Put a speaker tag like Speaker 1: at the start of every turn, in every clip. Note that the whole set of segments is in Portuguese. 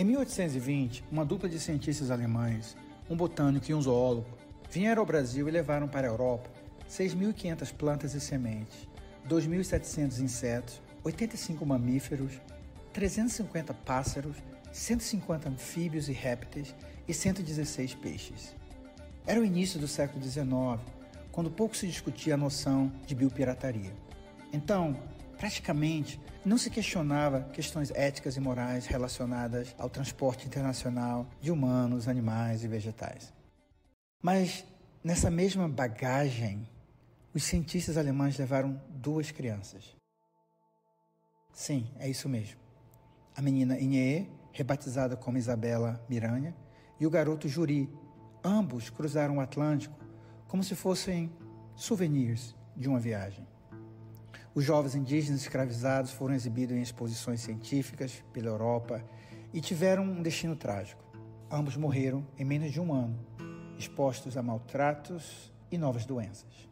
Speaker 1: Em 1820, uma dupla de cientistas alemães, um botânico e um zoólogo, vieram ao Brasil e levaram para a Europa 6.500 plantas e sementes, 2.700 insetos, 85 mamíferos, 350 pássaros, 150 anfíbios e répteis e 116 peixes. Era o início do século XIX, quando pouco se discutia a noção de biopirataria. Então, praticamente não se questionava questões éticas e morais relacionadas ao transporte internacional de humanos, animais e vegetais. Mas nessa mesma bagagem, os cientistas alemães levaram duas crianças. Sim, é isso mesmo. A menina Inhe, rebatizada como Isabela Miranha, e o garoto Juri, ambos cruzaram o Atlântico como se fossem souvenirs de uma viagem. Os jovens indígenas escravizados foram exibidos em exposições científicas pela Europa e tiveram um destino trágico. Ambos morreram em menos de um ano, expostos a maltratos e novas doenças.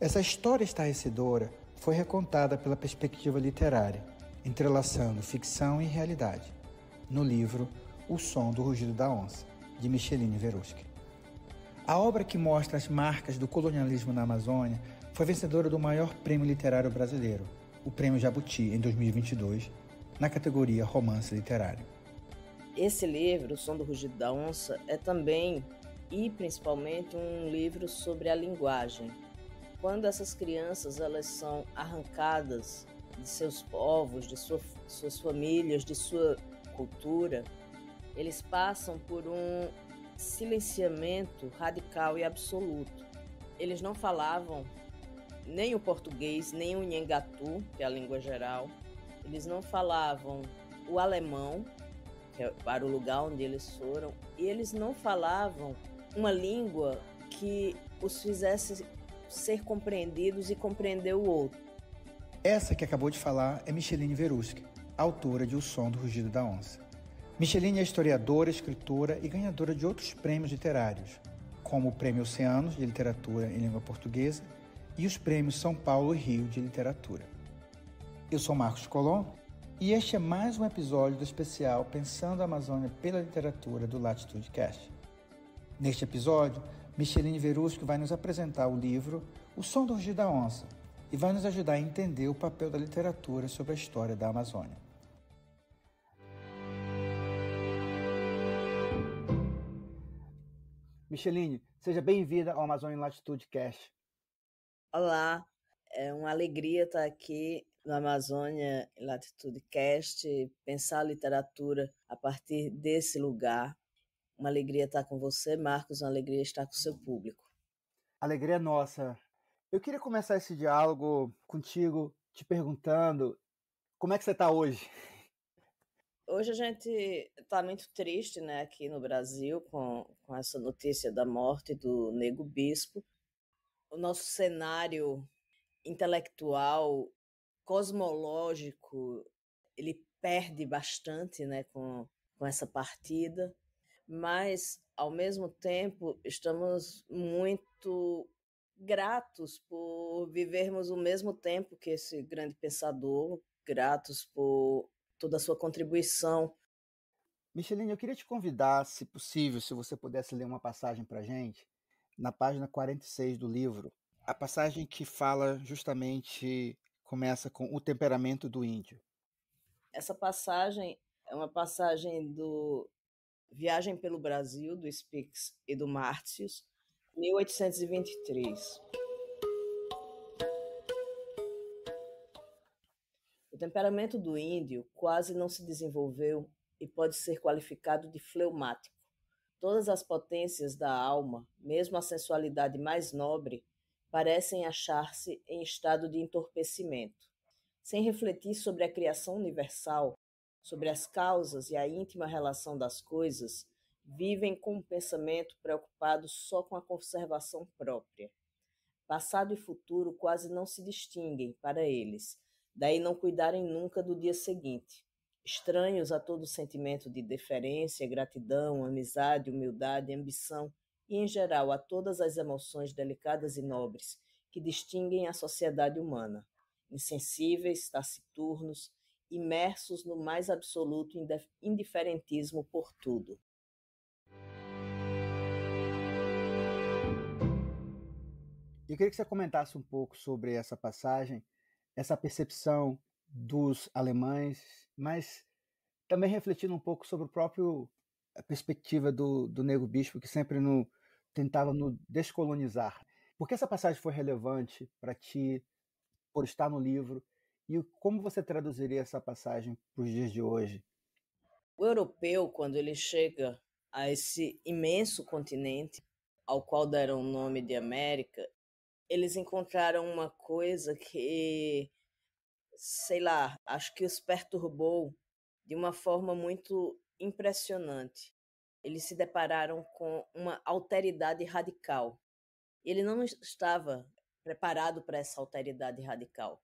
Speaker 1: Essa história estarrecedora foi recontada pela perspectiva literária, entrelaçando ficção e realidade, no livro O Som do Rugido da Onça, de Micheline Verusky. A obra que mostra as marcas do colonialismo na Amazônia foi vencedora do maior prêmio literário brasileiro, o Prêmio Jabuti, em 2022, na categoria Romance Literário.
Speaker 2: Esse livro, O Som do Rugido da Onça, é também e principalmente um livro sobre a linguagem. Quando essas crianças elas são arrancadas de seus povos, de sua, suas famílias, de sua cultura, eles passam por um silenciamento radical e absoluto. Eles não falavam nem o português, nem o nhengatu, que é a língua geral. Eles não falavam o alemão, que é para o lugar onde eles foram, e eles não falavam uma língua que os fizesse ser compreendidos e compreender o outro.
Speaker 1: Essa que acabou de falar é Micheline Veruski, autora de O Som do Rugido da Onça. Micheline é historiadora, escritora e ganhadora de outros prêmios literários, como o Prêmio Oceanos de Literatura em Língua Portuguesa e os prêmios São Paulo e Rio de Literatura. Eu sou Marcos Colom e este é mais um episódio do especial Pensando a Amazônia pela Literatura do Latitude Cast. Neste episódio, Micheline Verusco vai nos apresentar o livro O Som do Rugir da Onça e vai nos ajudar a entender o papel da literatura sobre a história da Amazônia. Micheline, seja bem-vinda ao Amazônia Latitude Cast.
Speaker 2: Olá, é uma alegria estar aqui no Amazônia Latitude Cast, pensar a literatura a partir desse lugar. Uma alegria estar com você, Marcos, uma alegria estar com o seu público. Alegria nossa. Eu queria começar esse
Speaker 1: diálogo contigo te perguntando como é que você está hoje.
Speaker 2: Hoje a gente está muito triste né, aqui no Brasil com, com essa notícia da morte do Nego Bispo, o nosso cenário intelectual, cosmológico, ele perde bastante né, com, com essa partida, mas, ao mesmo tempo, estamos muito gratos por vivermos o mesmo tempo que esse grande pensador, gratos por toda a sua contribuição.
Speaker 1: Micheline, eu queria te convidar, se possível, se você pudesse ler uma passagem para gente, na página 46 do livro. A passagem que fala justamente começa com o temperamento do índio.
Speaker 2: Essa passagem é uma passagem do Viagem pelo Brasil, do Spix e do Martius, 1823. O temperamento do índio quase não se desenvolveu e pode ser qualificado de fleumático. Todas as potências da alma, mesmo a sensualidade mais nobre, parecem achar-se em estado de entorpecimento. Sem refletir sobre a criação universal, sobre as causas e a íntima relação das coisas, vivem com um pensamento preocupado só com a conservação própria. Passado e futuro quase não se distinguem para eles, daí não cuidarem nunca do dia seguinte estranhos a todo sentimento de deferência, gratidão, amizade, humildade, ambição e, em geral, a todas as emoções delicadas e nobres que distinguem a sociedade humana, insensíveis, taciturnos, imersos no mais absoluto indiferentismo por tudo.
Speaker 1: Eu queria que você comentasse um pouco sobre essa passagem, essa percepção dos alemães, mas também refletindo um pouco sobre o próprio a eh, perspectiva do, do negro bispo que sempre no, tentava no descolonizar. Por que essa passagem foi relevante para ti, por estar no livro, e como você traduziria essa passagem para os dias de hoje?
Speaker 2: O europeu, quando ele chega a esse imenso continente, ao qual deram o nome de América, eles encontraram uma coisa que sei lá, acho que os perturbou de uma forma muito impressionante. Eles se depararam com uma alteridade radical. Ele não estava preparado para essa alteridade radical.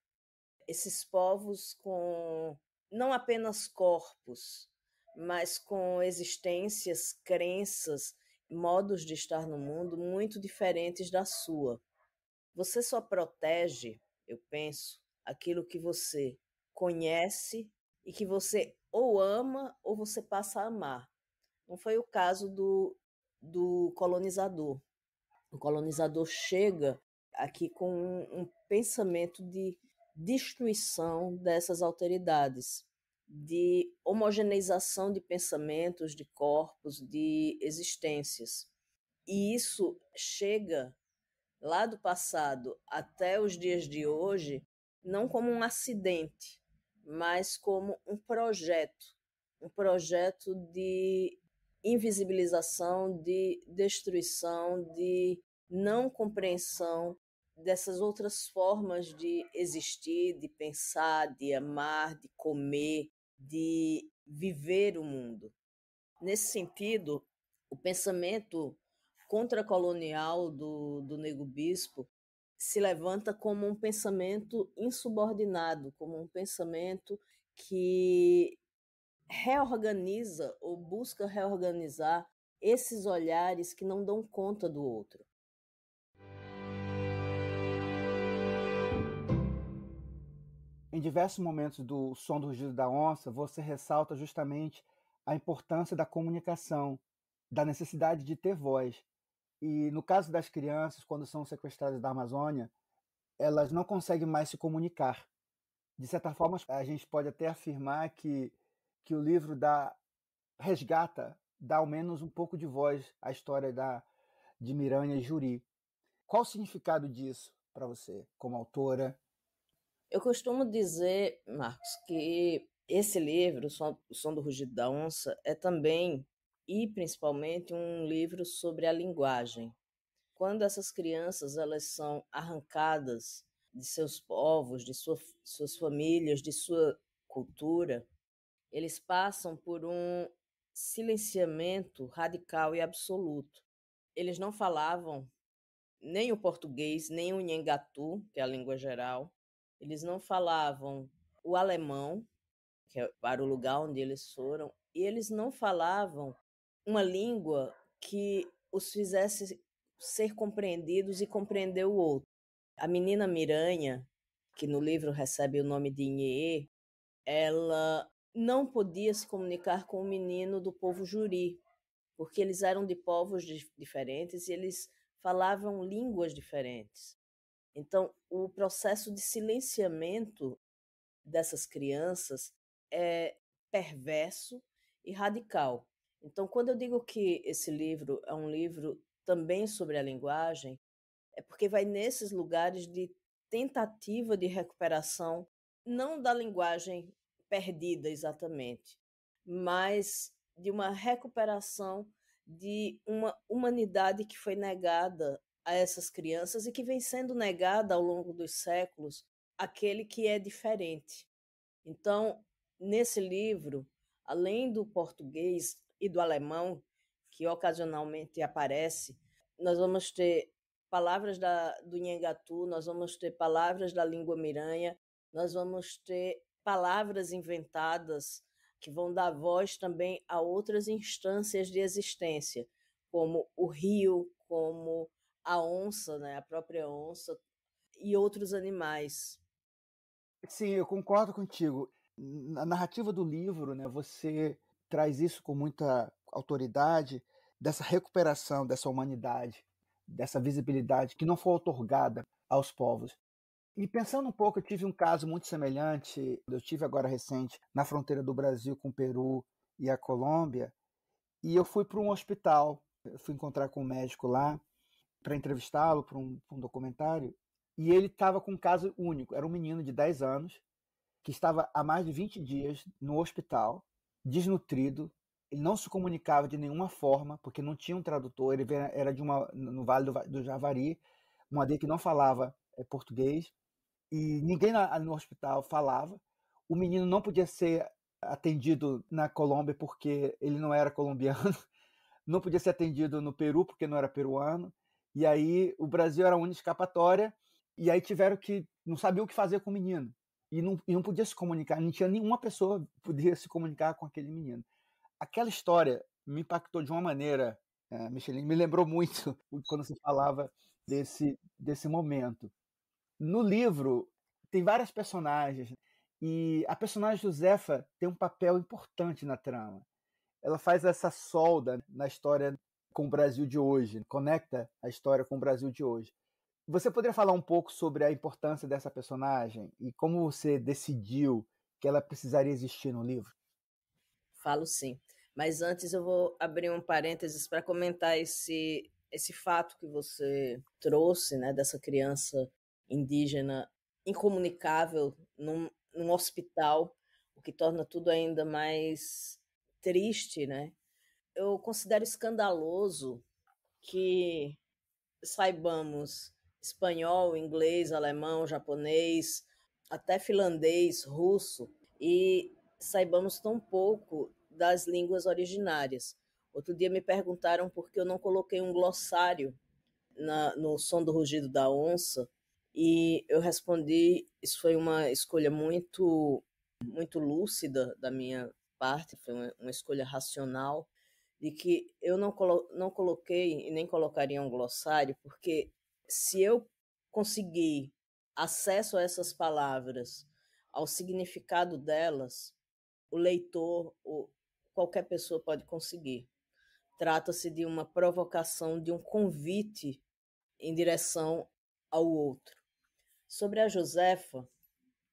Speaker 2: Esses povos com não apenas corpos, mas com existências, crenças, modos de estar no mundo muito diferentes da sua. Você só protege, eu penso, aquilo que você conhece e que você ou ama ou você passa a amar. Não foi o caso do, do colonizador. O colonizador chega aqui com um, um pensamento de destruição dessas alteridades, de homogeneização de pensamentos, de corpos, de existências. E isso chega lá do passado até os dias de hoje não como um acidente, mas como um projeto um projeto de invisibilização, de destruição, de não compreensão dessas outras formas de existir, de pensar, de amar, de comer, de viver o mundo. Nesse sentido, o pensamento contracolonial do, do Nego Bispo se levanta como um pensamento insubordinado, como um pensamento que reorganiza ou busca reorganizar esses olhares que não dão conta do outro.
Speaker 1: Em diversos momentos do Som do Rugido da Onça, você ressalta justamente a importância da comunicação, da necessidade de ter voz. E no caso das crianças, quando são sequestradas da Amazônia, elas não conseguem mais se comunicar. De certa forma, a gente pode até afirmar que, que o livro da resgata, dá ao menos um pouco de voz à história da, de Miranha e Juri. Qual o significado disso para você, como autora?
Speaker 2: Eu costumo dizer, Marcos, que esse livro, o Som do Rugido da Onça, é também e principalmente um livro sobre a linguagem. Quando essas crianças elas são arrancadas de seus povos, de sua, suas famílias, de sua cultura, eles passam por um silenciamento radical e absoluto. Eles não falavam nem o português, nem o nhengatu, que é a língua geral. Eles não falavam o alemão, que é para o lugar onde eles foram, e eles não falavam uma língua que os fizesse ser compreendidos e compreender o outro. A menina Miranha, que no livro recebe o nome de Inhê, ela não podia se comunicar com o menino do povo juri, porque eles eram de povos diferentes e eles falavam línguas diferentes. Então, o processo de silenciamento dessas crianças é perverso e radical. Então, quando eu digo que esse livro é um livro também sobre a linguagem, é porque vai nesses lugares de tentativa de recuperação, não da linguagem perdida exatamente, mas de uma recuperação de uma humanidade que foi negada a essas crianças e que vem sendo negada ao longo dos séculos, aquele que é diferente. Então, nesse livro, além do português, e do alemão, que ocasionalmente aparece, nós vamos ter palavras da, do Nhangatu, nós vamos ter palavras da língua miranha, nós vamos ter palavras inventadas que vão dar voz também a outras instâncias de existência, como o rio, como a onça, né, a própria onça e outros animais.
Speaker 1: Sim, eu concordo contigo. Na narrativa do livro, né, você traz isso com muita autoridade dessa recuperação dessa humanidade, dessa visibilidade que não foi otorgada aos povos. E pensando um pouco, eu tive um caso muito semelhante, eu tive agora recente, na fronteira do Brasil com o Peru e a Colômbia, e eu fui para um hospital, eu fui encontrar com um médico lá para entrevistá-lo para um, um, documentário, e ele estava com um caso único, era um menino de 10 anos que estava há mais de 20 dias no hospital desnutrido, ele não se comunicava de nenhuma forma, porque não tinha um tradutor, ele era de uma no Vale do, do Javari, uma aldeia que não falava eh, português, e ninguém na, no hospital falava. O menino não podia ser atendido na Colômbia porque ele não era colombiano, não podia ser atendido no Peru porque não era peruano, e aí o Brasil era a única escapatória, e aí tiveram que, não sabiam o que fazer com o menino e não, e não podia se comunicar, não tinha nenhuma pessoa que podia se comunicar com aquele menino. Aquela história me impactou de uma maneira, é, Michelin, me lembrou muito quando se falava desse, desse momento. No livro, tem várias personagens, e a personagem Josefa tem um papel importante na trama. Ela faz essa solda na história com o Brasil de hoje, conecta a história com o Brasil de hoje. Você poderia falar um pouco sobre a importância dessa personagem e como você decidiu que ela precisaria existir no livro?
Speaker 2: Falo sim. Mas antes eu vou abrir um parênteses para comentar esse, esse fato que você trouxe, né, dessa criança indígena incomunicável num, num hospital, o que torna tudo ainda mais triste, né? Eu considero escandaloso que saibamos espanhol, inglês, alemão, japonês, até finlandês, russo, e saibamos tão pouco das línguas originárias. Outro dia me perguntaram por que eu não coloquei um glossário na, no som do rugido da onça, e eu respondi, isso foi uma escolha muito muito lúcida da minha parte, foi uma, uma escolha racional, de que eu não, colo não coloquei e nem colocaria um glossário, porque se eu conseguir acesso a essas palavras, ao significado delas, o leitor, qualquer pessoa pode conseguir. Trata-se de uma provocação, de um convite em direção ao outro. Sobre a Josefa,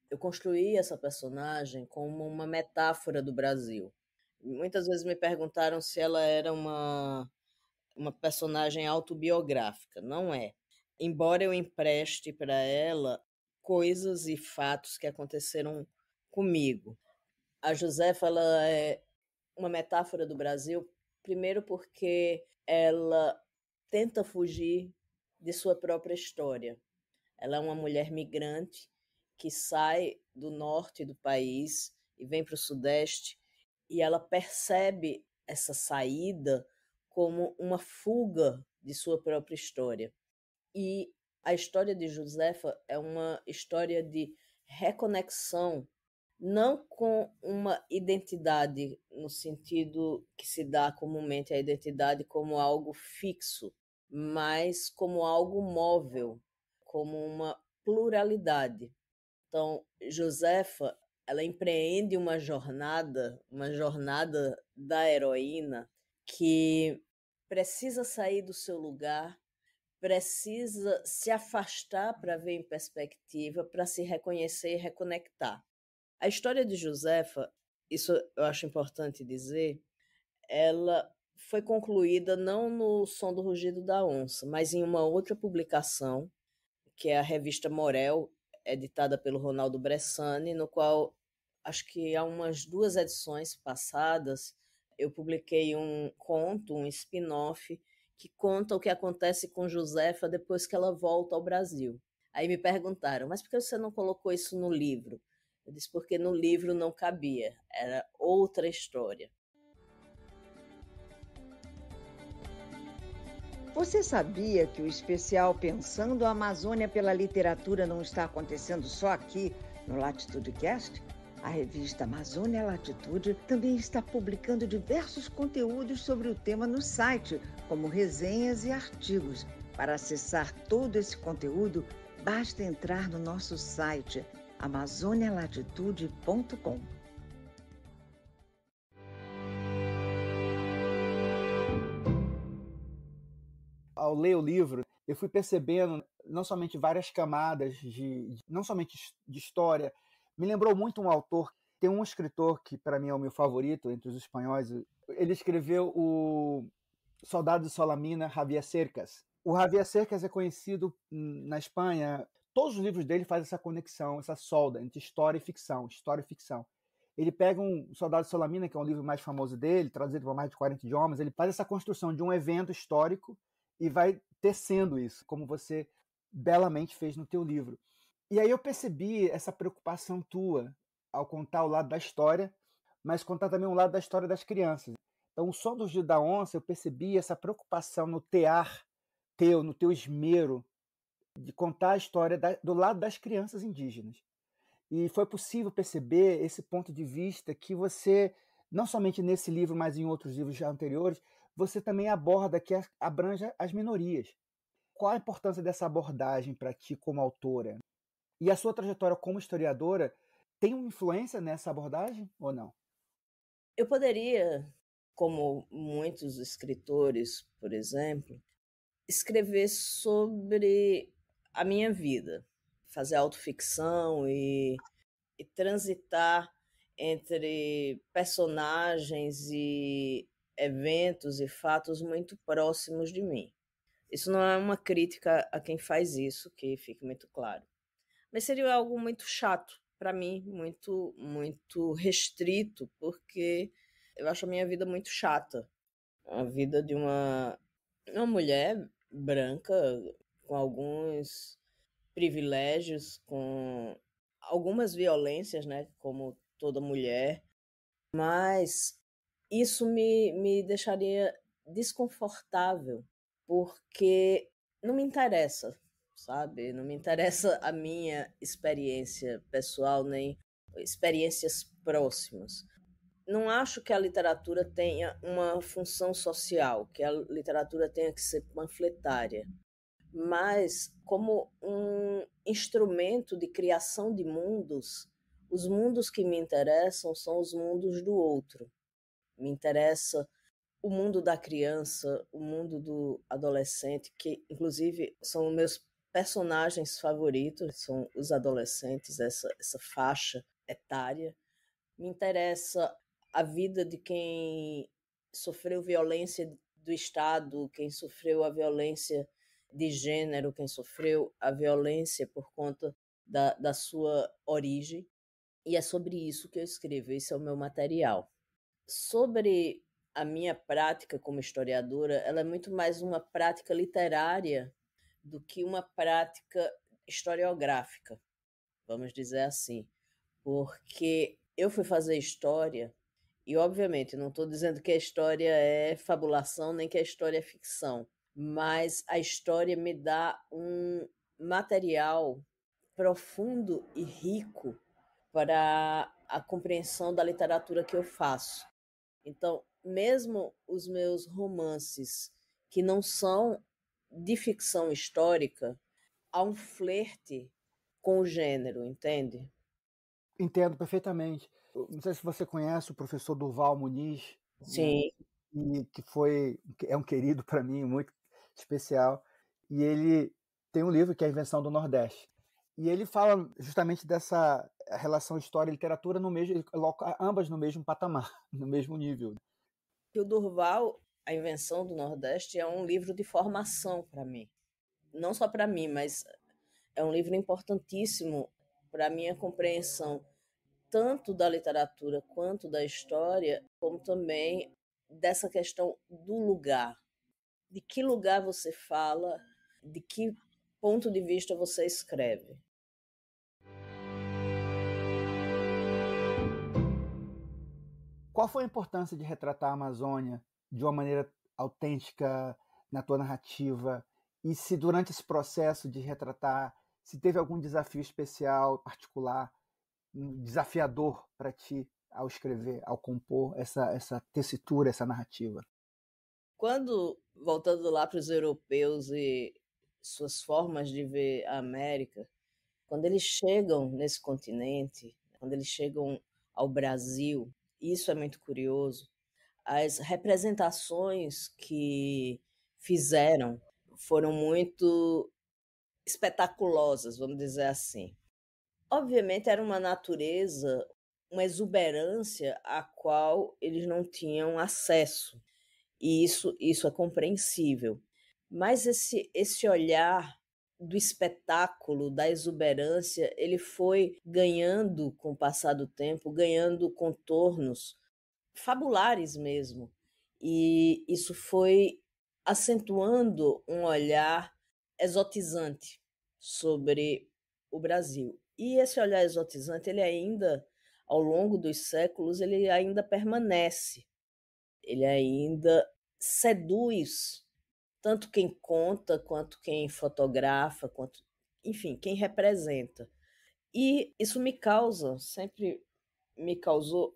Speaker 2: eu construí essa personagem como uma metáfora do Brasil. Muitas vezes me perguntaram se ela era uma, uma personagem autobiográfica. Não é embora eu empreste para ela coisas e fatos que aconteceram comigo. A Josefa ela é uma metáfora do Brasil, primeiro porque ela tenta fugir de sua própria história. Ela é uma mulher migrante que sai do norte do país e vem para o sudeste e ela percebe essa saída como uma fuga de sua própria história. E a história de Josefa é uma história de reconexão, não com uma identidade no sentido que se dá comumente a identidade como algo fixo, mas como algo móvel, como uma pluralidade. Então, Josefa, ela empreende uma jornada, uma jornada da heroína que precisa sair do seu lugar precisa se afastar para ver em perspectiva, para se reconhecer e reconectar. A história de Josefa, isso eu acho importante dizer, ela foi concluída não no Som do Rugido da Onça, mas em uma outra publicação, que é a revista Morel, editada pelo Ronaldo Bressani, no qual acho que há umas duas edições passadas eu publiquei um conto, um spin-off que conta o que acontece com Josefa depois que ela volta ao Brasil. Aí me perguntaram, mas por que você não colocou isso no livro? Eu disse, porque no livro não cabia, era outra história. Você sabia que o especial Pensando a Amazônia pela Literatura não está acontecendo só aqui no Latitude Cast? A revista Amazônia Latitude também está publicando diversos conteúdos sobre o tema no site, como resenhas e artigos. Para acessar todo esse conteúdo, basta entrar no nosso site amazonialatitude.com.
Speaker 1: Ao ler o livro, eu fui percebendo não somente várias camadas de, não somente de história, me lembrou muito um autor, tem um escritor que para mim é o meu favorito entre os espanhóis. Ele escreveu o Soldado de Solamina, Javier Cercas. O Javier Cercas é conhecido na Espanha. Todos os livros dele fazem essa conexão, essa solda entre história e ficção, história e ficção. Ele pega um Soldado de Solamina, que é um livro mais famoso dele, traduzido para mais de 40 idiomas, ele faz essa construção de um evento histórico e vai tecendo isso, como você belamente fez no teu livro. E aí eu percebi essa preocupação tua ao contar o lado da história, mas contar também o lado da história das crianças. Então, o som do Gil da Onça, eu percebi essa preocupação no tear teu, no teu esmero, de contar a história da, do lado das crianças indígenas. E foi possível perceber esse ponto de vista que você, não somente nesse livro, mas em outros livros anteriores, você também aborda, que abranja as minorias. Qual a importância dessa abordagem para ti como autora? E a sua trajetória como historiadora
Speaker 2: tem uma influência nessa abordagem ou não? Eu poderia, como muitos escritores, por exemplo, escrever sobre a minha vida, fazer autoficção e, e transitar entre personagens e eventos e fatos muito próximos de mim. Isso não é uma crítica a quem faz isso, que fique muito claro mas seria algo muito chato para mim, muito, muito restrito, porque eu acho a minha vida muito chata. A vida de uma, uma mulher branca com alguns privilégios, com algumas violências, né, como toda mulher, mas isso me, me deixaria desconfortável, porque não me interessa sabe? Não me interessa a minha experiência pessoal nem experiências próximas. Não acho que a literatura tenha uma função social, que a literatura tenha que ser panfletária, mas como um instrumento de criação de mundos, os mundos que me interessam são os mundos do outro. Me interessa o mundo da criança, o mundo do adolescente, que inclusive são meus personagens favoritos são os adolescentes, essa, essa faixa etária. Me interessa a vida de quem sofreu violência do Estado, quem sofreu a violência de gênero, quem sofreu a violência por conta da, da sua origem. E é sobre isso que eu escrevo, esse é o meu material. Sobre a minha prática como historiadora, ela é muito mais uma prática literária do que uma prática historiográfica, vamos dizer assim. Porque eu fui fazer história, e obviamente não estou dizendo que a história é fabulação nem que a história é ficção, mas a história me dá um material profundo e rico para a compreensão da literatura que eu faço. Então, mesmo os meus romances, que não são de ficção histórica a um flerte com o gênero, entende?
Speaker 1: Entendo perfeitamente. Não sei se você conhece o professor Durval Muniz. Né, Sim. E, que foi é um querido para mim, muito especial. E ele tem um livro que é a Invenção do Nordeste. E ele fala justamente dessa relação história e literatura no mesmo, ambas no mesmo patamar, no mesmo nível.
Speaker 2: O Durval a Invenção do Nordeste é um livro de formação para mim. Não só para mim, mas é um livro importantíssimo para a minha compreensão tanto da literatura quanto da história, como também dessa questão do lugar. De que lugar você fala, de que ponto de vista você escreve.
Speaker 1: Qual foi a importância de retratar a Amazônia de uma maneira autêntica na tua narrativa? E se durante esse processo de retratar, se teve algum desafio especial, particular, desafiador para ti ao escrever, ao compor essa, essa tessitura, essa narrativa?
Speaker 2: Quando, voltando lá para os europeus e suas formas de ver a América, quando eles chegam nesse continente, quando eles chegam ao Brasil, isso é muito curioso, as representações que fizeram foram muito espetaculosas, vamos dizer assim. Obviamente era uma natureza, uma exuberância a qual eles não tinham acesso. E isso, isso é compreensível. Mas esse, esse olhar do espetáculo, da exuberância, ele foi ganhando com o passar do tempo, ganhando contornos fabulares mesmo. E isso foi acentuando um olhar exotizante sobre o Brasil. E esse olhar exotizante, ele ainda, ao longo dos séculos, ele ainda permanece. Ele ainda seduz tanto quem conta, quanto quem fotografa, quanto, enfim, quem representa. E isso me causa, sempre me causou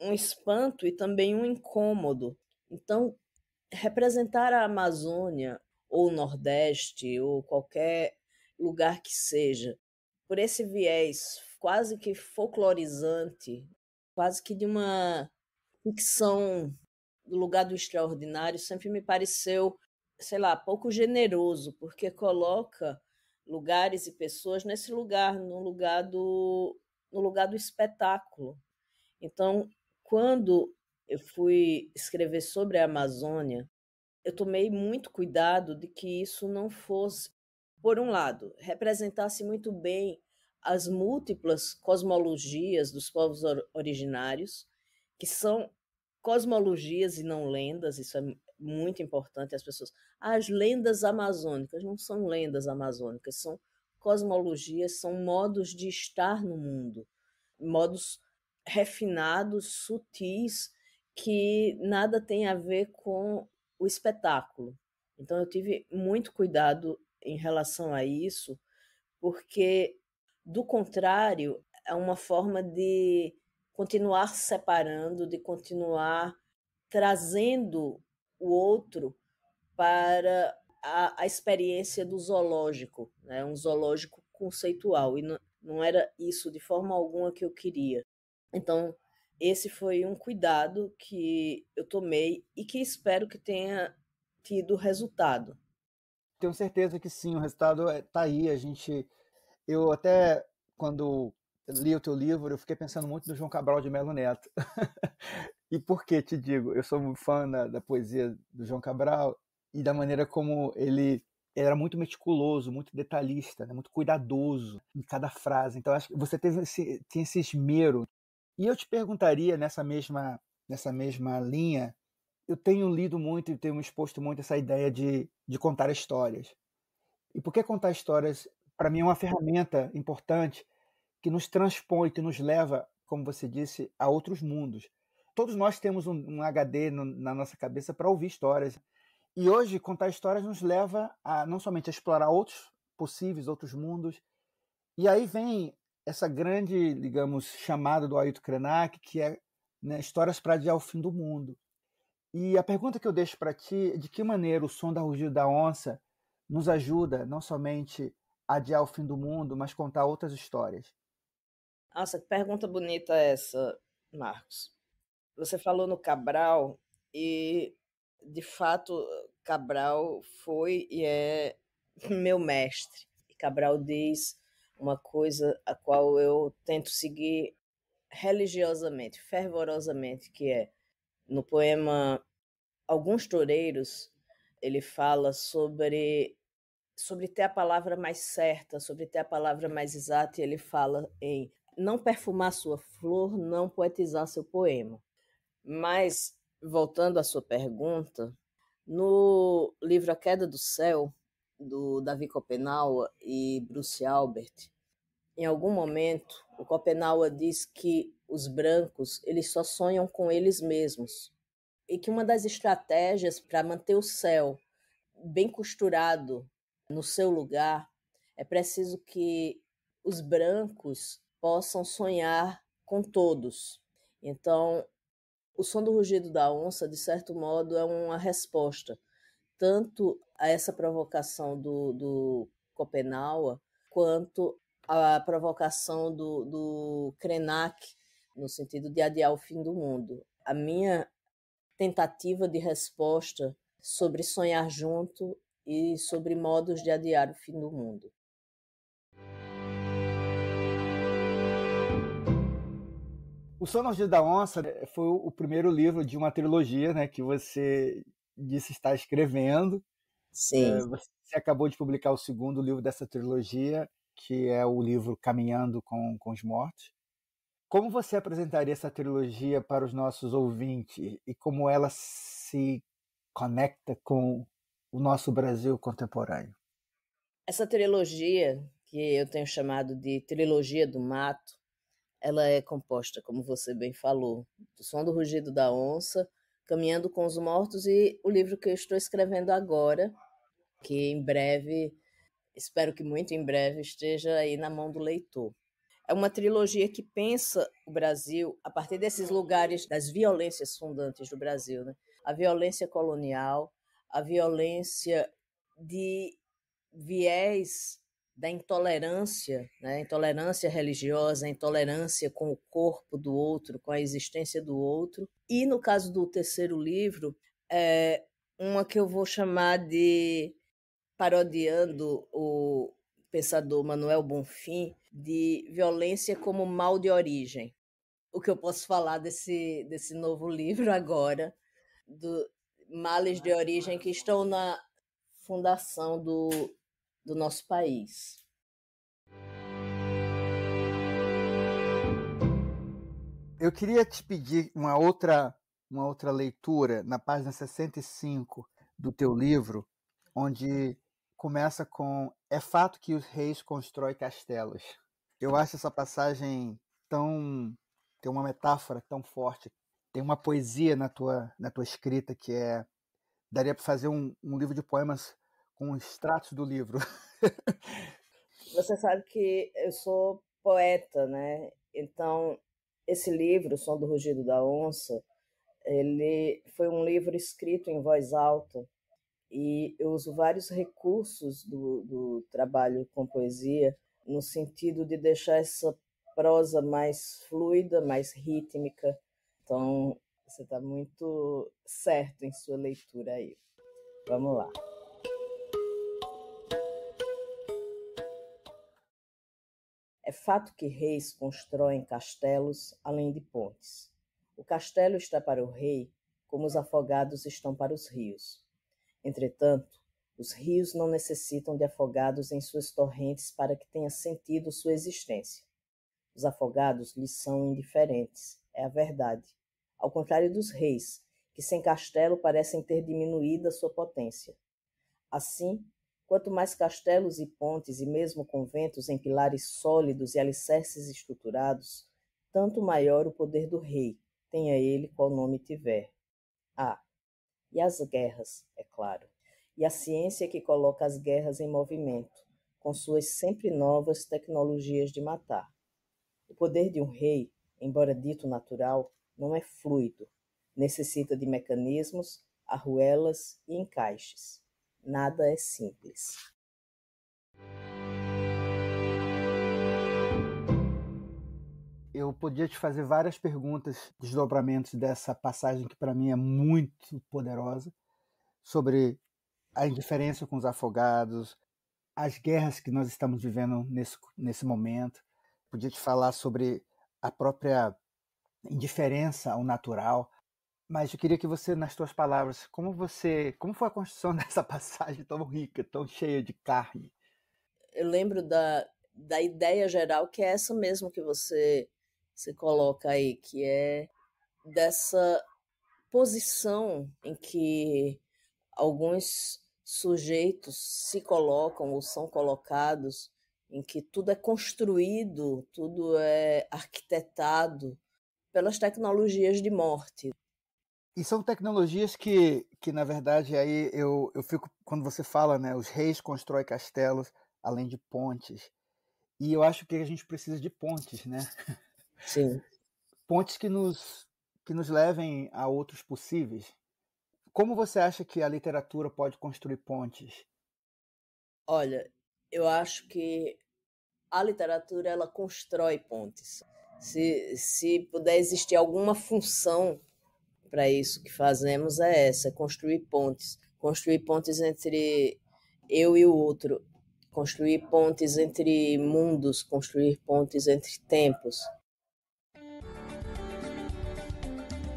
Speaker 2: um espanto e também um incômodo. Então, representar a Amazônia ou o Nordeste ou qualquer lugar que seja, por esse viés quase que folclorizante, quase que de uma ficção do lugar do extraordinário, sempre me pareceu, sei lá, pouco generoso, porque coloca lugares e pessoas nesse lugar, no lugar do no lugar do espetáculo. Então, quando eu fui escrever sobre a Amazônia, eu tomei muito cuidado de que isso não fosse, por um lado, representasse muito bem as múltiplas cosmologias dos povos originários, que são cosmologias e não lendas, isso é muito importante as pessoas. As lendas amazônicas não são lendas amazônicas, são cosmologias, são modos de estar no mundo, modos refinados, sutis, que nada tem a ver com o espetáculo. Então eu tive muito cuidado em relação a isso, porque do contrário, é uma forma de continuar separando, de continuar trazendo o outro para a, a experiência do zoológico, né? um zoológico conceitual. E não, não era isso de forma alguma que eu queria. Então, esse foi um cuidado que eu tomei e que espero que tenha tido resultado.
Speaker 1: Tenho certeza que sim, o resultado está é, aí. A gente, eu até quando li o teu livro, eu fiquei pensando muito no João Cabral de Melo Neto. e por que te digo? Eu sou um fã da, da, poesia do João Cabral e da maneira como ele, era muito meticuloso, muito detalhista, né? muito cuidadoso em cada frase. Então acho que você teve esse, tem esse esmero e eu te perguntaria nessa mesma, nessa mesma linha, eu tenho lido muito e tenho exposto muito essa ideia de, de contar histórias. E por que contar histórias, para mim, é uma ferramenta importante que nos transpõe, que nos leva, como você disse, a outros mundos. Todos nós temos um, um HD no, na nossa cabeça para ouvir histórias. E hoje, contar histórias nos leva a não somente a explorar outros possíveis, outros mundos. E aí vem essa grande, digamos, chamada do Ailton Krenak, que é né, histórias para adiar o fim do mundo. E a pergunta que eu deixo para ti é de que maneira o som da rugida da onça nos ajuda não somente a adiar o fim do mundo, mas contar outras histórias.
Speaker 2: Nossa, que pergunta bonita essa, Marcos. Você falou no Cabral e, de fato, Cabral foi e é meu mestre. Cabral diz uma coisa a qual eu tento seguir religiosamente, fervorosamente, que é no poema Alguns Toureiros, ele fala sobre sobre ter a palavra mais certa, sobre ter a palavra mais exata, e ele fala em não perfumar sua flor, não poetizar seu poema. Mas voltando à sua pergunta, no livro A Queda do Céu, do Davi Kopenawa e Bruce Albert, em algum momento, o Kopenawa diz que os brancos eles só sonham com eles mesmos e que uma das estratégias para manter o céu bem costurado no seu lugar é preciso que os brancos possam sonhar com todos. Então, o som do rugido da onça, de certo modo, é uma resposta tanto a essa provocação do, do Copenauer quanto à provocação do, do Krenak, no sentido de adiar o fim do mundo. A minha tentativa de resposta sobre sonhar junto e sobre modos de adiar o fim do mundo.
Speaker 1: O Sonos da Onça eh, foi o primeiro livro de uma trilogia né, que você disse estar escrevendo. É, Sim. É, você acabou de publicar o segundo livro dessa trilogia, que é o livro Caminhando com, com os Mortos. Como você apresentaria essa trilogia para os nossos ouvintes e como ela se conecta com o nosso Brasil contemporâneo?
Speaker 2: Essa trilogia, que eu tenho chamado de Trilogia do Mato, ela é composta, como você bem falou, do som do rugido da onça, Caminhando com os Mortos e o livro que eu estou escrevendo agora, que em breve, espero que muito em breve, esteja aí na mão do leitor. É uma trilogia que pensa o Brasil a partir desses lugares das violências fundantes do Brasil, né? A violência colonial, a violência de viés da intolerância, né? intolerância religiosa, intolerância com o corpo do outro, com a existência do outro. E no caso do terceiro livro, é uma que eu vou chamar de parodiando o pensador Manuel Bonfim de violência como mal de origem. O que eu posso falar desse desse novo livro agora do males de origem que estão na fundação do do nosso país.
Speaker 1: Eu queria te pedir uma outra, uma outra leitura na página 65 do teu livro, onde começa com É fato que os reis constroem castelos. Eu acho essa passagem tão. tem uma metáfora tão forte. Tem uma poesia na tua, na tua escrita que é. daria para fazer um, um livro de poemas com extratos do livro.
Speaker 2: Você sabe que eu sou poeta, né? Então, esse livro, O Som do Rugido da Onça, ele foi um livro escrito em voz alta e eu uso vários recursos do, do trabalho com poesia no sentido de deixar essa prosa mais fluida, mais rítmica. Então, você está muito certo em sua leitura aí. Vamos lá. É fato que reis constroem castelos além de pontes. O castelo está para o rei como os afogados estão para os rios. Entretanto, os rios não necessitam de afogados em suas torrentes para que tenha sentido sua existência. Os afogados lhes são indiferentes, é a verdade. Ao contrário dos reis, que sem castelo parecem ter diminuída sua potência. Assim, Quanto mais castelos e pontes e mesmo conventos em pilares sólidos e alicerces estruturados, tanto maior o poder do rei, tenha ele qual nome tiver. Ah, e as guerras, é claro. E a ciência que coloca as guerras em movimento, com suas sempre novas tecnologias de matar. O poder de um rei, embora dito natural, não é fluido, necessita de mecanismos, arruelas e encaixes. Nada é simples.
Speaker 1: Eu podia te fazer várias perguntas, desdobramentos dessa passagem que para mim é muito poderosa, sobre a indiferença com os afogados, as guerras que nós estamos vivendo nesse, nesse momento. Podia te falar sobre a própria indiferença ao natural, mas eu queria que você, nas suas palavras, como você, como foi a construção dessa passagem tão rica, tão cheia de carne?
Speaker 2: Eu lembro da, da ideia geral que é essa mesmo que você se coloca aí, que é dessa posição em que alguns sujeitos se colocam ou são colocados, em que tudo é construído, tudo é arquitetado pelas tecnologias de morte. E
Speaker 1: são tecnologias que, que na verdade, aí eu, eu fico. Quando você fala, né? Os reis constroem castelos além de pontes. E eu acho que a gente precisa de pontes, né? Sim. Pontes que nos, que nos levem a outros possíveis. Como você acha que a literatura pode construir pontes?
Speaker 2: Olha, eu acho que a literatura ela constrói pontes. Se, se puder existir alguma função para isso que fazemos é essa: construir pontes. Construir pontes entre eu e o outro, construir pontes entre mundos, construir pontes entre tempos.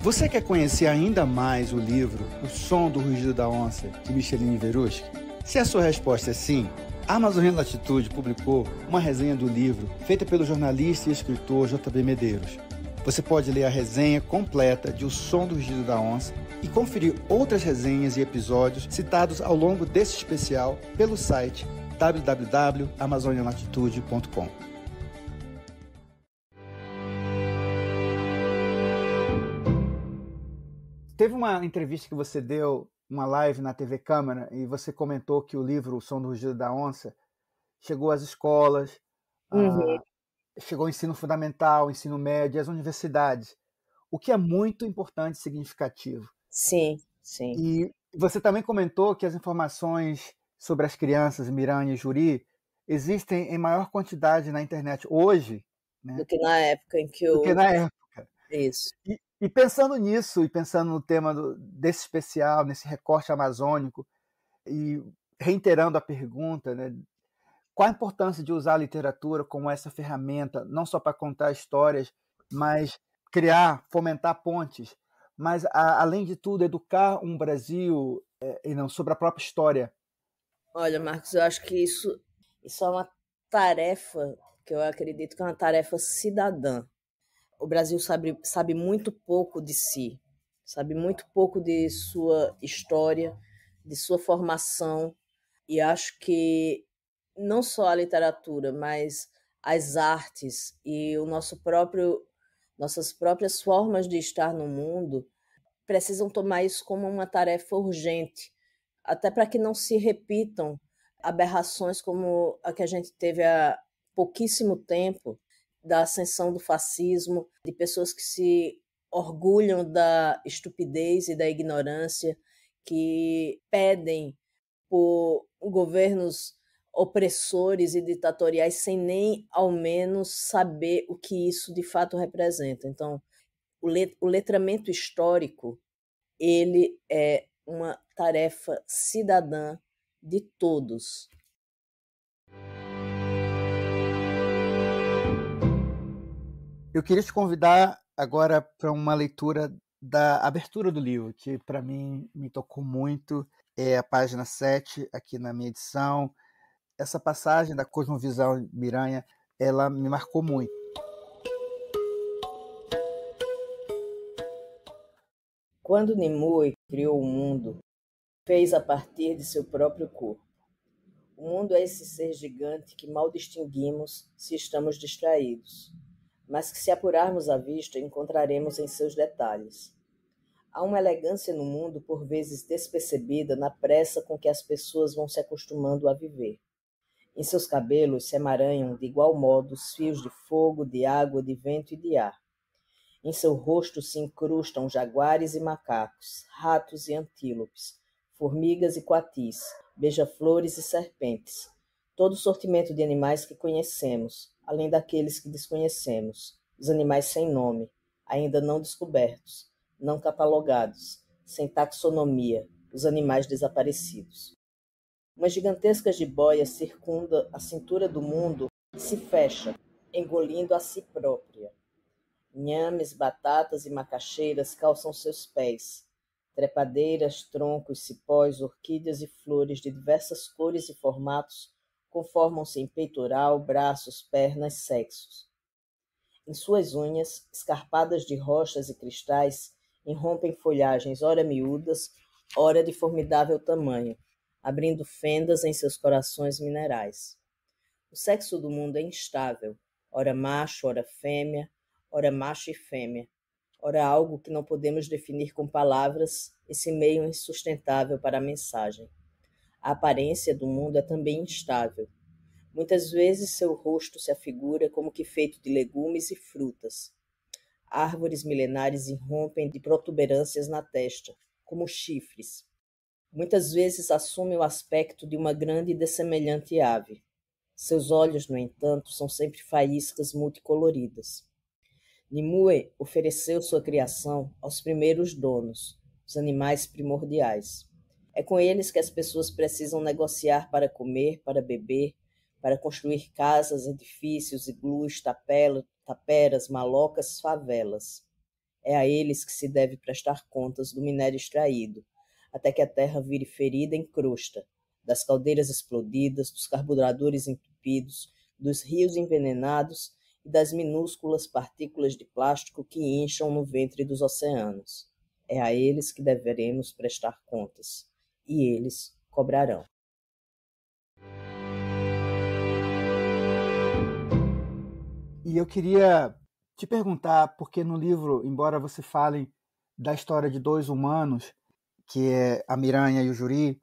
Speaker 1: Você quer conhecer ainda mais o livro O Som do Rugido da Onça, de Micheline Verusky? Se a sua resposta é sim, a Amazônia Latitude publicou uma resenha do livro feita pelo jornalista e escritor J.B. Medeiros. Você pode ler a resenha completa de O Som do Rugido da Onça e conferir outras resenhas e episódios citados ao longo deste especial pelo site www.amazonialatitude.com. Teve uma entrevista que você deu, uma live na TV Câmara, e você comentou que o livro O Som do Rugido da Onça chegou às escolas, uhum. Ah, chegou o ensino fundamental, o ensino médio, as universidades, o que é muito importante e significativo. Sim, sim. E você também comentou que as informações sobre as crianças, Miranha e Juri, existem em maior quantidade na internet hoje. Né? Do que na
Speaker 2: época em que eu. Do que na
Speaker 1: época. Isso. E, e pensando nisso, e pensando no tema do, desse especial, nesse recorte amazônico, e reiterando a pergunta né, qual a importância de usar a literatura como essa ferramenta, não só para contar histórias, mas criar, fomentar pontes, mas a, além de tudo, educar um Brasil é, e não sobre a própria história?
Speaker 2: Olha, Marcos, eu acho que isso, isso é uma tarefa que eu acredito que é uma tarefa cidadã. O Brasil sabe, sabe muito pouco de si, sabe muito pouco de sua história, de sua formação, e acho que não só a literatura, mas as artes e o nosso próprio nossas próprias formas de estar no mundo precisam tomar isso como uma tarefa urgente, até para que não se repitam aberrações como a que a gente teve há pouquíssimo tempo da ascensão do fascismo, de pessoas que se orgulham da estupidez e da ignorância, que pedem por governos opressores e ditatoriais sem nem ao menos saber o que isso de fato representa. Então, o, let o letramento histórico ele é uma tarefa cidadã de todos.
Speaker 1: Eu queria te convidar agora para uma leitura da abertura do livro, que para mim me tocou muito. É a página 7 aqui na minha edição, essa passagem da cosmovisão Miranha, ela me marcou muito.
Speaker 2: Quando Nimue criou o mundo, fez a partir de seu próprio corpo. O mundo é esse ser gigante que mal distinguimos se estamos distraídos, mas que se apurarmos a vista encontraremos em seus detalhes. Há uma elegância no mundo por vezes despercebida na pressa com que as pessoas vão se acostumando a viver. Em seus cabelos se emaranham de igual modo os fios de fogo, de água, de vento e de ar. Em seu rosto se incrustam jaguares e macacos, ratos e antílopes, formigas e quatis, beija-flores e serpentes, todo o sortimento de animais que conhecemos, além daqueles que desconhecemos, os animais sem nome, ainda não descobertos, não catalogados, sem taxonomia, os animais desaparecidos. Uma gigantesca jiboia circunda a cintura do mundo e se fecha, engolindo a si própria. nhames batatas e macaxeiras calçam seus pés. Trepadeiras, troncos, cipós, orquídeas e flores de diversas cores e formatos conformam-se em peitoral, braços, pernas, sexos. Em suas unhas, escarpadas de rochas e cristais, irrompem folhagens ora miúdas, ora de formidável tamanho, abrindo fendas em seus corações minerais. O sexo do mundo é instável, ora macho, ora fêmea, ora macho e fêmea, ora algo que não podemos definir com palavras, esse meio insustentável para a mensagem. A aparência do mundo é também instável. Muitas vezes seu rosto se afigura como que feito de legumes e frutas. Árvores milenares irrompem de protuberâncias na testa, como chifres muitas vezes assume o aspecto de uma grande e dessemelhante ave. Seus olhos, no entanto, são sempre faíscas multicoloridas. Nimue ofereceu sua criação aos primeiros donos, os animais primordiais. É com eles que as pessoas precisam negociar para comer, para beber, para construir casas, edifícios, iglus, tapela, taperas, malocas, favelas. É a eles que se deve prestar contas do minério extraído, até que a terra vire ferida em crosta, das caldeiras explodidas, dos carburadores entupidos, dos rios envenenados e das minúsculas partículas de plástico que incham no ventre dos oceanos. É a eles que deveremos prestar contas, e eles cobrarão.
Speaker 1: E eu queria te perguntar, porque no livro, embora você fale da história de dois humanos, que é A Miranha e o Juri.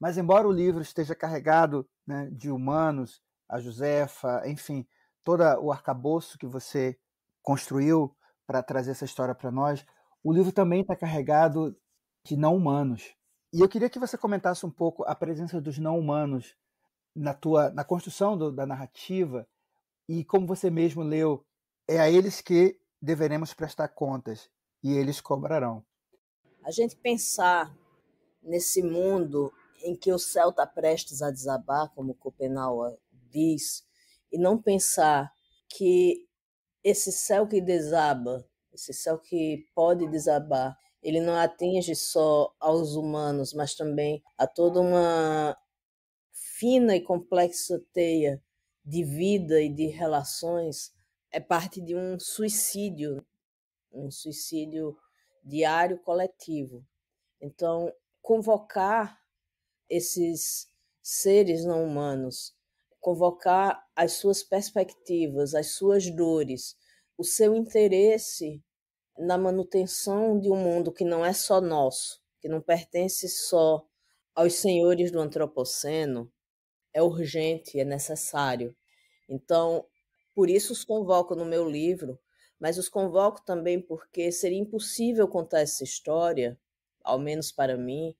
Speaker 1: Mas, embora o livro esteja carregado né, de humanos, a Josefa, enfim, todo o arcabouço que você construiu para trazer essa história para nós, o livro também está carregado de não humanos. E eu queria que você comentasse um pouco a presença dos não humanos na tua na construção do, da narrativa e como você mesmo leu, é a eles que deveremos prestar contas e eles cobrarão.
Speaker 2: A gente pensar nesse mundo em que o céu está prestes a desabar, como Copenauer diz, e não pensar que esse céu que desaba, esse céu que pode desabar, ele não atinge só aos humanos, mas também a toda uma fina e complexa teia de vida e de relações, é parte de um suicídio, um suicídio diário coletivo. Então, convocar esses seres não humanos, convocar as suas perspectivas, as suas dores, o seu interesse na manutenção de um mundo que não é só nosso, que não pertence só aos senhores do antropoceno, é urgente, é necessário. Então, por isso os convoco no meu livro mas os convoco também porque seria impossível contar essa história, ao menos para mim,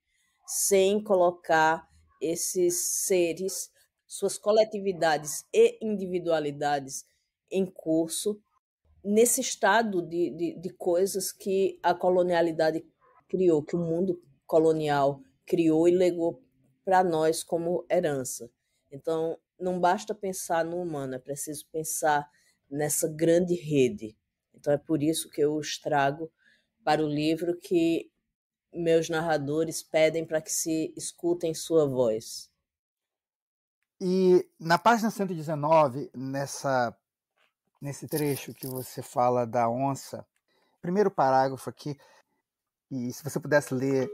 Speaker 2: sem colocar esses seres, suas coletividades e individualidades em curso, nesse estado de, de, de coisas que a colonialidade criou, que o mundo colonial criou e legou para nós como herança. Então, não basta pensar no humano, é preciso pensar nessa grande rede então é por isso que eu os trago para o livro que meus narradores pedem para que se escutem sua voz.
Speaker 1: E na página 119, nessa, nesse trecho que você fala da onça, primeiro parágrafo aqui, e se você pudesse
Speaker 2: ler.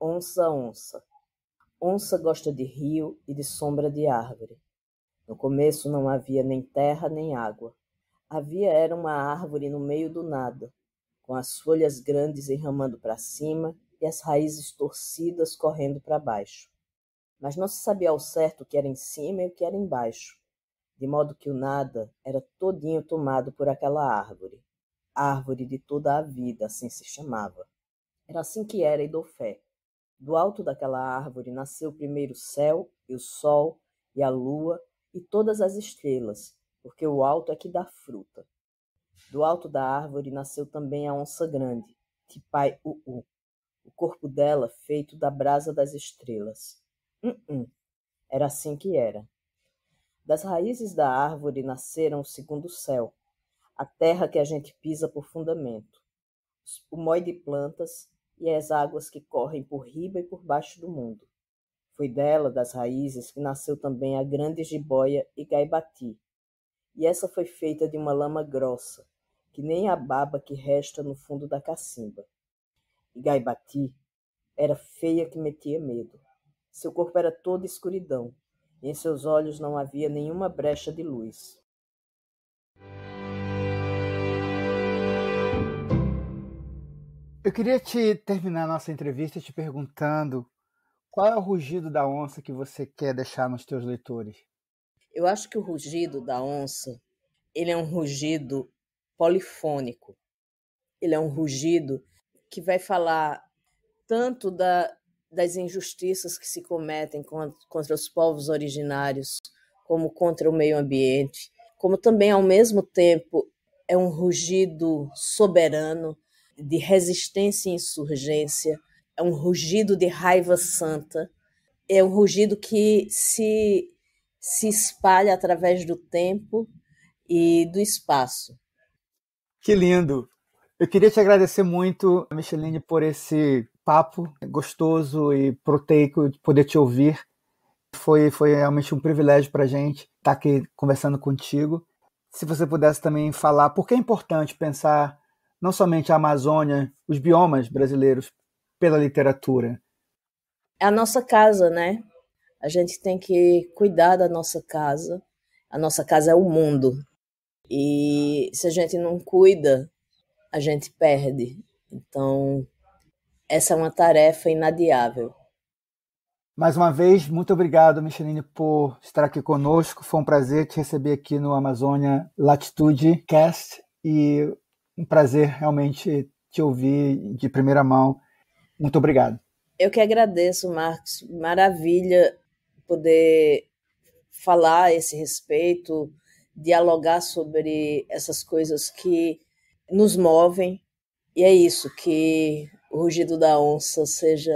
Speaker 2: Onça, onça. Onça gosta de rio e de sombra de árvore. No começo não havia nem terra nem água. Havia era uma árvore no meio do nada, com as folhas grandes enramando para cima e as raízes torcidas correndo para baixo. Mas não se sabia ao certo o que era em cima e o que era embaixo, de modo que o nada era todinho tomado por aquela árvore. Árvore de toda a vida, assim se chamava. Era assim que era Idolfé. Do alto daquela árvore nasceu primeiro o céu e o sol e a lua e todas as estrelas, porque o alto é que dá fruta. Do alto da árvore nasceu também a onça grande, Tipai Uu, o corpo dela feito da brasa das estrelas. Uh -uh. Era assim que era. Das raízes da árvore nasceram o segundo céu, a terra que a gente pisa por fundamento, o mói de plantas e as águas que correm por riba e por baixo do mundo. Foi dela, das raízes, que nasceu também a grande jiboia e gaibati. E essa foi feita de uma lama grossa, que nem a baba que resta no fundo da cacimba. E gaibati era feia que metia medo. Seu corpo era todo escuridão, e em seus olhos não havia nenhuma brecha de luz.
Speaker 1: Eu queria te terminar nossa entrevista te perguntando qual é o rugido da onça que você quer deixar nos teus
Speaker 2: leitores? Eu acho que o rugido da onça, ele é um rugido polifônico. Ele é um rugido que vai falar tanto da, das injustiças que se cometem contra, contra os povos originários, como contra o meio ambiente, como também, ao mesmo tempo, é um rugido soberano de resistência e insurgência, é um rugido de raiva santa, é um rugido que se, se espalha através do tempo e do espaço.
Speaker 1: Que lindo! Eu queria te agradecer muito, Micheline, por esse papo gostoso e proteico de poder te ouvir. Foi, foi realmente um privilégio para a gente estar tá aqui conversando contigo. Se você pudesse também falar por que é importante pensar não somente a Amazônia, os biomas brasileiros pela literatura?
Speaker 2: É a nossa casa, né? A gente tem que cuidar da nossa casa. A nossa casa é o mundo. E se a gente não cuida, a gente perde. Então, essa é uma tarefa inadiável.
Speaker 1: Mais uma vez, muito obrigado, Micheline, por estar aqui conosco. Foi um prazer te receber aqui no Amazônia Latitude Cast e um prazer realmente te ouvir de primeira mão muito obrigado.
Speaker 2: Eu que agradeço, Marcos. Maravilha poder falar a esse respeito, dialogar sobre essas coisas que nos movem. E é isso, que o rugido da onça seja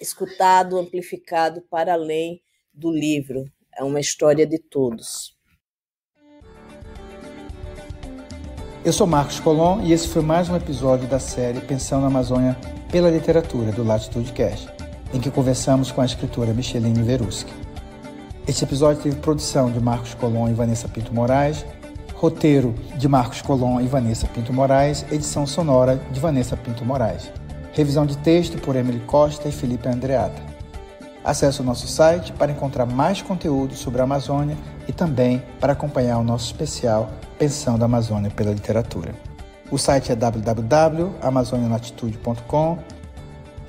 Speaker 2: escutado, amplificado para além do livro. É uma história de todos.
Speaker 1: Eu sou Marcos Colom e esse foi mais um episódio da série Pensando na Amazônia pela literatura do Latitude Cast, em que conversamos com a escritora Micheline Veruski. Este episódio teve produção de Marcos Colom e Vanessa Pinto Moraes, roteiro de Marcos Colom e Vanessa Pinto Moraes, edição sonora de Vanessa Pinto Moraes. Revisão de texto por Emily Costa e Felipe Andreata. Acesse o nosso site para encontrar mais conteúdo sobre a Amazônia e também para acompanhar o nosso especial Pensando a Amazônia pela Literatura. O site é www.amazonianatitude.com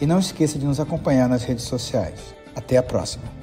Speaker 1: e não esqueça de nos acompanhar nas redes sociais. Até a próxima!